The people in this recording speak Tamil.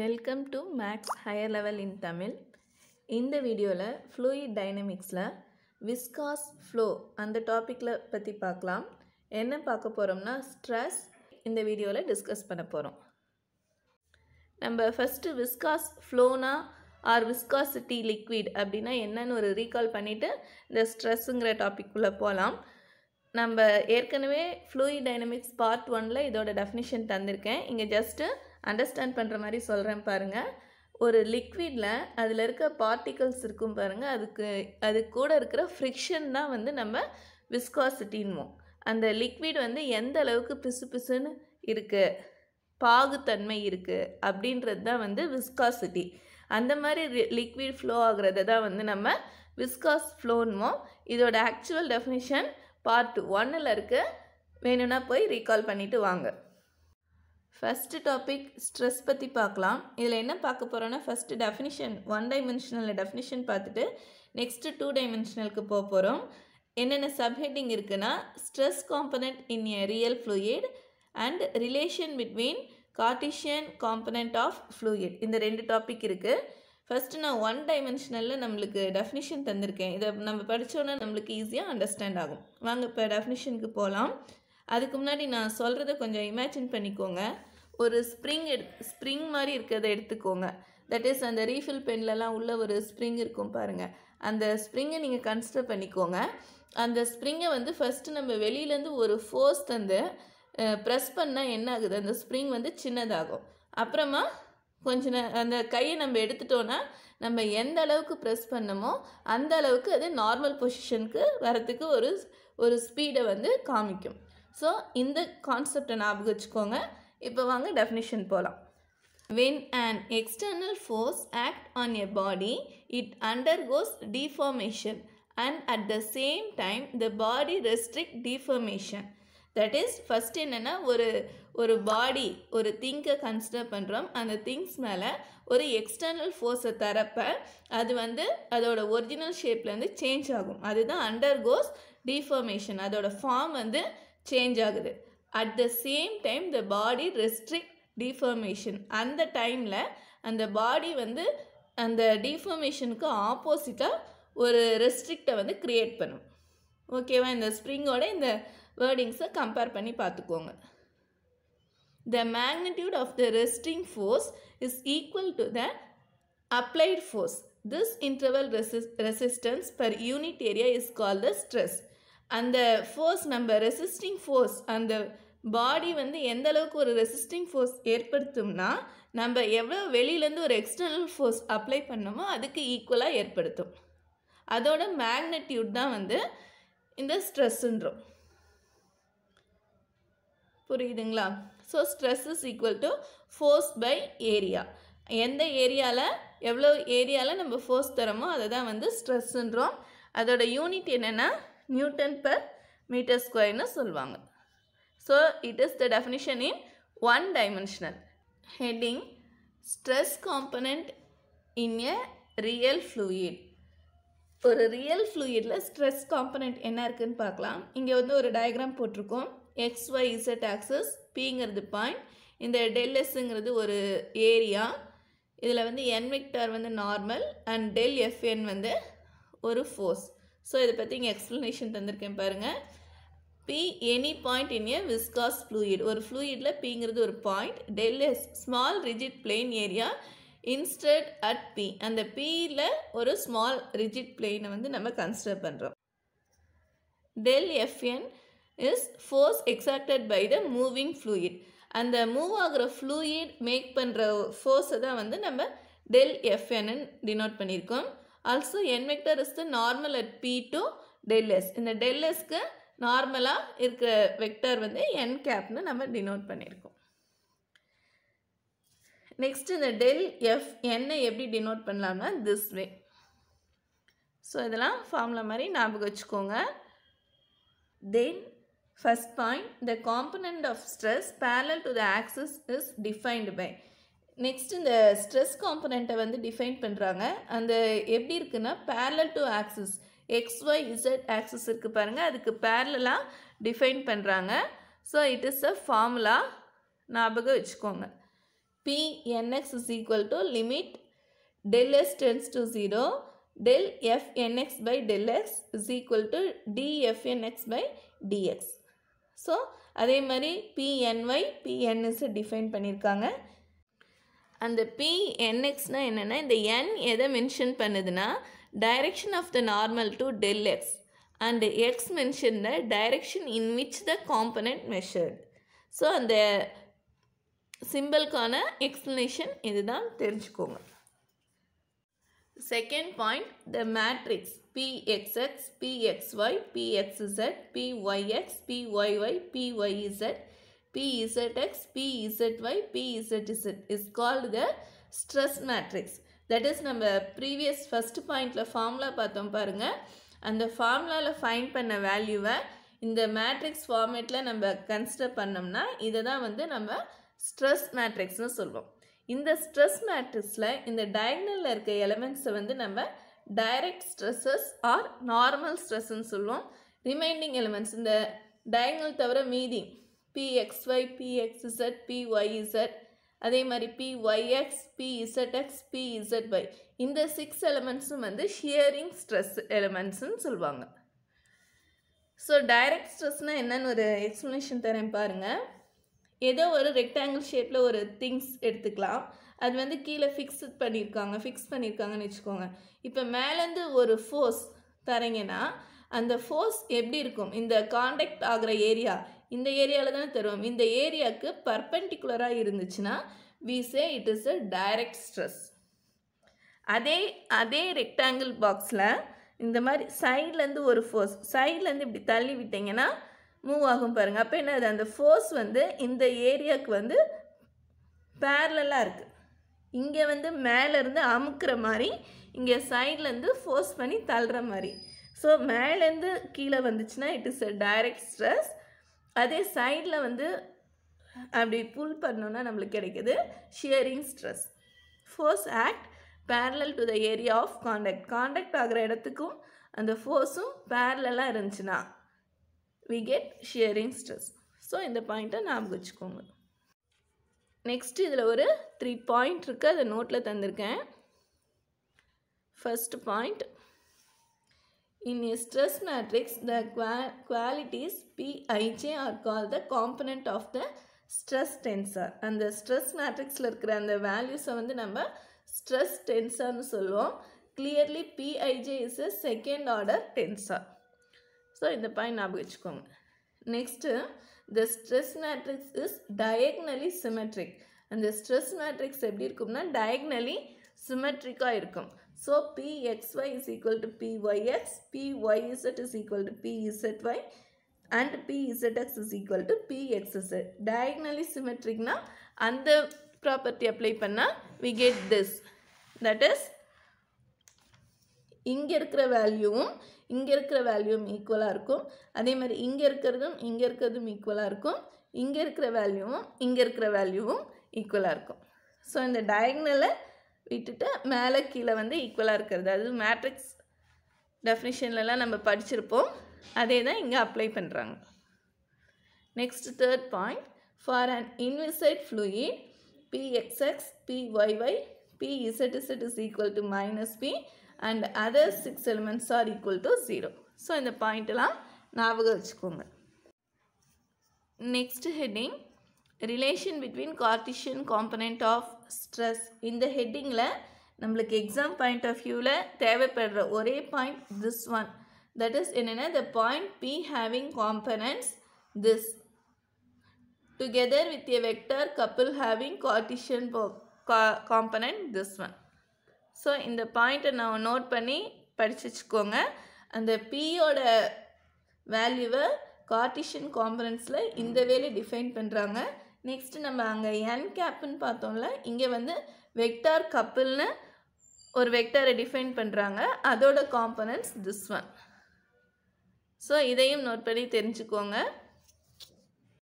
Welcome to maths higher level in Tamil இந்த வீடியோவில் ஃப்ளூயிட் டைனமிக்ஸில் விஸ்காஸ் ஃப்ளோ அந்த டாப்பிக்கில் பற்றி பார்க்கலாம் என்ன பார்க்க போகிறோம்னா ஸ்ட்ரெஸ் இந்த வீடியோவில் டிஸ்கஸ் பண்ண போகிறோம் நம்ம ஃபஸ்ட்டு விஸ்காஸ் ஃப்ளோனா ஆர் விஸ்காசிட்டி லிக்விட் அப்படின்னா என்னன்னு ஒரு ரீகால் பண்ணிவிட்டு இந்த ஸ்ட்ரெஸ்ஸுங்கிற டாப்பிக்குள்ளே போகலாம் நம்ம ஏற்கனவே ஃப்ளூயிட் டைனமிக்ஸ் பார்ட் ஒனில் இதோட டெஃபினிஷன் தந்திருக்கேன் இங்கே ஜஸ்ட்டு அண்டர்ஸ்டாண்ட் பண்ணுற மாதிரி சொல்கிறேன் பாருங்கள் ஒரு லிக்விடில் அதில் இருக்க பார்ட்டிகல்ஸ் இருக்கும் பாருங்கள் அதுக்கு அது கூட இருக்கிற ஃப்ரிக்ஷன் தான் வந்து நம்ம விஸ்காசிட்டின்வோம் அந்த லிக்விட் வந்து எந்த அளவுக்கு பிசு பிசுன்னு இருக்குது பாகுத்தன்மை இருக்குது அப்படின்றது தான் வந்து விஸ்காசிட்டி அந்த மாதிரி லிக்விட் ஃப்ளோ ஆகிறத தான் வந்து நம்ம விஸ்காஸ் ஃப்ளோன்வோம் இதோட ஆக்சுவல் டெஃபினிஷன் பார்ட் ஒன்னில் இருக்குது வேணும்னா போய் ரீகால் பண்ணிவிட்டு வாங்க ஃபஸ்ட்டு டாபிக் ஸ்ட்ரெஸ் பற்றி பார்க்கலாம் இதில் என்ன பார்க்க போகிறோன்னா ஃபஸ்ட்டு டெஃபினிஷன் ஒன் டைமென்ஷனலில் டெஃபினிஷன் பார்த்துட்டு நெக்ஸ்ட்டு டூ டைமென்ஷனலுக்கு போக போகிறோம் என்னென்ன சப்ஹெட்டிங் இருக்குன்னா stress component in a real fluid and relation between Cartesian component of fluid இந்த ரெண்டு டாபிக் இருக்குது ஃபஸ்ட்டு நான் ஒன் டைமென்ஷனலில் நம்மளுக்கு டெஃபினிஷன் தந்திருக்கேன் இதை நம்ம படித்தோன்னா நம்மளுக்கு ஈஸியாக அண்டர்ஸ்டாண்ட் ஆகும் வாங்க இப்போ டெஃபினிஷனுக்கு போகலாம் அதுக்கு முன்னாடி நான் சொல்கிறத கொஞ்சம் இமேஜின் பண்ணிக்கோங்க ஒரு ஸ்ப்ரிங் எடு ஸ்ப்ரிங் மாதிரி இருக்கிறத எடுத்துக்கோங்க தட் இஸ் அந்த ரீஃபில் பென்லலாம் உள்ள ஒரு ஸ்ப்ரிங் இருக்கும் பாருங்கள் அந்த ஸ்ப்ரிங்கை நீங்கள் கன்சிடர் பண்ணிக்கோங்க அந்த ஸ்ப்ரிங்கை வந்து ஃபஸ்ட்டு நம்ம வெளியிலேருந்து ஒரு ஃபோர்ஸ் தந்து ப்ரெஸ் பண்ணால் என்ன ஆகுது அந்த ஸ்ப்ரிங் வந்து சின்னதாகும் அப்புறமா கொஞ்ச ந அந்த கையை நம்ம எடுத்துட்டோன்னா நம்ம எந்த அளவுக்கு ப்ரெஸ் பண்ணமோ அந்த அளவுக்கு அது நார்மல் பொசிஷனுக்கு வரத்துக்கு ஒரு ஒரு ஸ்பீடை வந்து காமிக்கும் ஸோ இந்த கான்செப்டை ஞாபகம் வச்சுக்கோங்க இப்போ வாங்க டெஃபினிஷன் போகலாம் when and external force act on a body it undergoes deformation and at the same time the body restrict deformation that is first என்னென்னா ஒரு ஒரு பாடி ஒரு திங்கை கன்சிடர் பண்ணுறோம் அந்த திங்ஸ் மேலே ஒரு எக்ஸ்டர்னல் ஃபோர்ஸை தரப்ப அது வந்து அதோட ஒரிஜினல் ஷேப்லேருந்து சேஞ்ச் ஆகும் அதுதான் அண்டர் கோஸ் டிஃபர்மேஷன் அதோட ஃபார்ம் வந்து சேஞ்ச் ஆகுது at the same time the body restrict deformation அந்த டைமில் அந்த பாடி வந்து அந்த டிஃபர்மேஷனுக்கு ஆப்போசிட்டாக ஒரு ரெஸ்ட்ரிக்டை வந்து க்ரியேட் பண்ணும் ஓகேவா இந்த ஸ்ப்ரிங்கோட இந்த வேர்டிங்ஸை கம்பேர் பண்ணி பார்த்துக்கோங்க the magnitude of the resting force is equal to the applied force this interval ரெசிஸ் resistance per unit area is call the stress அந்த ஃபோர்ஸ் நம்ம ரெசிஸ்டிங் ஃபோர்ஸ் அந்த பாடி வந்து எந்த அளவுக்கு ஒரு ரெசிஸ்டிங் ஃபோர்ஸ் ஏற்படுத்தும்னா நம்ம எவ்வளோ வெளியிலேருந்து ஒரு எக்ஸ்டர்னல் ஃபோர்ஸ் அப்ளை பண்ணோமோ அதுக்கு ஈக்குவலாக ஏற்படுத்தும் அதோட மேக்னட்யூட் தான் வந்து இந்த ஸ்ட்ரெஸ்ஸுன்றோம் புரியுதுங்களா so stress is equal to force by area எந்த ஏரியாவில் எவ்வளோ ஏரியாவில் நம்ம ஃபோர்ஸ் தரமோ அதை தான் வந்து ஸ்ட்ரெஸ்ஸுன்றோம் அதோட யூனிட் என்னென்னா நியூட்டன் பெர் மீட்டர் ஸ்கொயர்னு சொல்லுவாங்க so it is the definition in one dimensional heading stress component in a real fluid ஒரு ரியல் ஃப்ளூயிடில் ஸ்ட்ரெஸ் காம்பனண்ட் என்ன இருக்குதுன்னு பார்க்கலாம் இங்கே வந்து ஒரு டயக்ராம் போட்டிருக்கோம் எக்ஸ் ஒய் இசட் ஆக்சஸ் பிங்கிறது பாயிண்ட் இந்த டெல்எஸ்ஸுங்கிறது ஒரு ஏரியா இதில் வந்து என் வெக்டார் வந்து நார்மல் அண்ட் டெல் எஃப்என் வந்து ஒரு ஃபோர்ஸ் ஸோ இதை பற்றி இங்கே எக்ஸ்ப்ளனேஷன் தந்திருக்கேன் பாருங்கள் P any point in a viscous fluid ஒரு ஃப்ளூயிடில் பிங்கிறது ஒரு point del S small rigid plane area instead at P அந்த பியில் ஒரு ஸ்மால் ரிஜிட் பிளெயினை வந்து நம்ம கன்சிடர் பண்ணுறோம் del F N is force exerted by the moving fluid அந்த மூவ் ஆகிற ஃப்ளூயிட் மேக் பண்ணுற ஃபோர்ஸை தான் வந்து நம்ம டெல் எஃப்என்னு டினோட் பண்ணியிருக்கோம் also N vector is the normal at P to del S இந்த டெல்லஸ்க்கு நார்மலாக இருக்கிற வெக்டர் வந்து என் கேப்னு நம்ம டினோட் பண்ணியிருக்கோம் நெக்ஸ்ட் இந்த டெல் எஃப் என்னை எப்படி டினோட் பண்ணலாம்னா திஸ் வே ஸோ இதெல்லாம் ஃபார்முலா மாதிரி ஞாபகம் வச்சுக்கோங்க then first point the component of stress parallel to the axes is defined by next இந்த ஸ்ட்ரெஸ் காம்பனண்ட்டை வந்து டிஃபைன் பண்ணுறாங்க அந்த எப்படி இருக்குன்னா parallel to axis X Y Z axis இருக்குது பாருங்கள் அதுக்கு பேரலாக டிஃபைன் பண்ணுறாங்க so it is a formula ஞாபகம் வச்சுக்கோங்க P N X is equal to limit del S tends to zero del F N X by del X is equal to D F N X by D X so அதே மாதிரி பிஎன்ஒய் பிஎன்எஸ்ஸை டிஃபைன் பண்ணியிருக்காங்க அந்த பிஎன்எக்ஸ்னால் என்னென்னா இந்த என் எதை மென்ஷன் பண்ணுதுன்னா direction of the normal to del X and X mention the direction in which the component measured so அந்த சிம்பிள்கான எக்ஸ்ப்ளனேஷன் இதுதான் தெரிஞ்சுக்கோங்க second point the matrix P X X P X Y P X Z P Y X P Y Y P Y Z PZX, PZY, PZZ is called the stress matrix. That is நம்ம previous first pointல formula பார்த்தோம் பாருங்க அந்த formulaல find பண்ண வேல்யூவை இந்த மேட்ரிக்ஸ் ஃபார்மேட்டில் நம்ம கன்சிடர் பண்ணோம்னா இதை தான் வந்து நம்ம ஸ்ட்ரெஸ் மேட்ரிக்ஸ்னு சொல்லுவோம் இந்த ஸ்ட்ரெஸ் மேட்ரிக்ஸில் இந்த டயக்னலில் இருக்க எலமெண்ட்ஸை வந்து நம்ம டைரக்ட் ஸ்ட்ரெஸ்ஸஸ் ஆர் நார்மல் ஸ்ட்ரெஸ்ன்னு சொல்லுவோம் ரிமைண்டிங் எலமெண்ட்ஸ் இந்த டயக்னல் தவிர மீதி பிஎக்ஸ்ஒய் பிஎக்ஸ்இசட் பிஒய்இசட் அதே மாதிரி P P X P Z Y இந்த சிக்ஸ் எலமெண்ட்ஸும் வந்து ஷியரிங் ஸ்ட்ரெஸ் எலமெண்ட்ஸ்னு சொல்லுவாங்க ஸோ டைரக்ட் ஸ்ட்ரெஸ்னால் என்னென்னு ஒரு எக்ஸ்ப்ளனேஷன் தரேன் பாருங்கள் ஏதோ ஒரு ரெக்டாங்கிள் ஷேப்பில் ஒரு திங்ஸ் எடுத்துக்கலாம் அது வந்து கீழே ஃபிக்ஸ் பண்ணியிருக்காங்க ஃபிக்ஸ் பண்ணியிருக்காங்கன்னு வச்சுக்கோங்க இப்போ மேலேருந்து ஒரு ஃபோர்ஸ் தரீங்கன்னா அந்த ஃபோர்ஸ் எப்படி இருக்கும் இந்த காண்டாக்ட் ஆகிற ஏரியா இந்த ஏரியாவில் தானே தருவோம் இந்த ஏரியாவுக்கு பர்பெண்டிகுலராக இருந்துச்சுன்னா we say it is a direct stress அதே அதே ரெக்டாங்கிள் பாக்ஸில் இந்த மாதிரி சைட்லேருந்து ஒரு ஃபோர்ஸ் சைட்லேருந்து இப்படி தள்ளி விட்டிங்கன்னா மூவ் ஆகும் பாருங்கள் அப்போ என்னது அந்த ஃபோர்ஸ் வந்து இந்த ஏரியாவுக்கு வந்து பேரலாக இருக்குது இங்கே வந்து மேலேருந்து அமுக்கிற மாதிரி இங்கே சைட்லேருந்து ஃபோர்ஸ் பண்ணி தள்ளுற மாதிரி ஸோ மேலேருந்து கீழே வந்துச்சுன்னா it is a direct stress அதே சைடில் வந்து அப்படி புல் பண்ணோன்னா நம்மளுக்கு கிடைக்கிது shearing stress force act parallel to the area of contact contact ஆகிற இடத்துக்கும் அந்த ஃபோர்ஸும் பேரலாக இருந்துச்சுன்னா we get shearing stress so இந்த பாயிண்ட்டை ஞாபகம் வச்சுக்கோங்க நெக்ஸ்ட் இதில் ஒரு த்ரீ பாயிண்ட் இருக்குது அதை நோட்டில் தந்திருக்கேன் first point In a stress matrix, the qualities Pij are called the component of the stress tensor. அந்த stress matrixல இருக்கிற அந்த values வந்து நம்ம stress tensorனு சொல்லுவோம் clearly Pij is a second order tensor. So இந்த பாயிண்ட் ஞாபகம் வச்சுக்கோங்க next the stress matrix is diagonally symmetric அந்த ஸ்ட்ரெஸ் மேட்ரிக்ஸ் எப்படி இருக்கும்னா டயக்னலி சிமெட்ரிக்காக இருக்கும் So Pxy is equal to Pyx, Pyz is equal to Pzy and Pzx is equal to Pxz. Diagonally symmetric na and the property apply பண்ணா we get this. That is இங்கே இருக்கிற வேல்யூவும் இங்கே இருக்கிற வேல்யூவும் ஈக்குவலாக இருக்கும் அதே மாதிரி இங்கே இருக்கிறதும் இங்கே இருக்கிறதும் ஈக்குவலாக இருக்கும் இங்கே இருக்கிற வேல்யூவும் இங்கே இருக்கிற வேல்யூவும் ஈக்குவலாக இருக்கும் ஸோ இந்த டயக்னலை விட்டுட்டு மேலே கீழே வந்து ஈக்குவலாக இருக்கிறது அது மேட்ரிக்ஸ் டெஃபினிஷன்லலாம் நம்ம படிச்சிருப்போம் அதே தான் இங்கே அப்ளை பண்ணுறாங்க next third point for an inviscid fluid P Z Z is equal to minus P and other six elements are equal to zero so இந்த பாயிண்ட்லாம் ஞாபகம் வச்சுக்கோங்க next heading relation between Cartesian component of stress இந்த ஹெட்டிங்கில் நம்மளுக்கு எக்ஸாம் பாயிண்ட் ஆஃப் வியூவில் தேவைப்படுற ஒரே point this one that is என்னென்னா the point P having components this together with a vector couple having cartesian co component this one ஸோ இந்த பாயிண்ட்டை நான் நோட் பண்ணி படித்து வச்சுக்கோங்க அந்த பியோட வேல்யூவை கார்டிஷியன் காம்பனன்ஸில் இந்த வேலையை டிஃபைன் பண்ணுறாங்க நெக்ஸ்ட் நம்ம அங்கே என் கேப்புன்னு பார்த்தோம்ல இங்கே வந்து வெக்டார் கப்புல்னு ஒரு வெக்டாரை டிஃபைன் பண்ணுறாங்க அதோட காம்பனன்ட்ஸ் திஸ் ஒன் ஸோ இதையும் நோட் பண்ணி தெரிஞ்சுக்கோங்க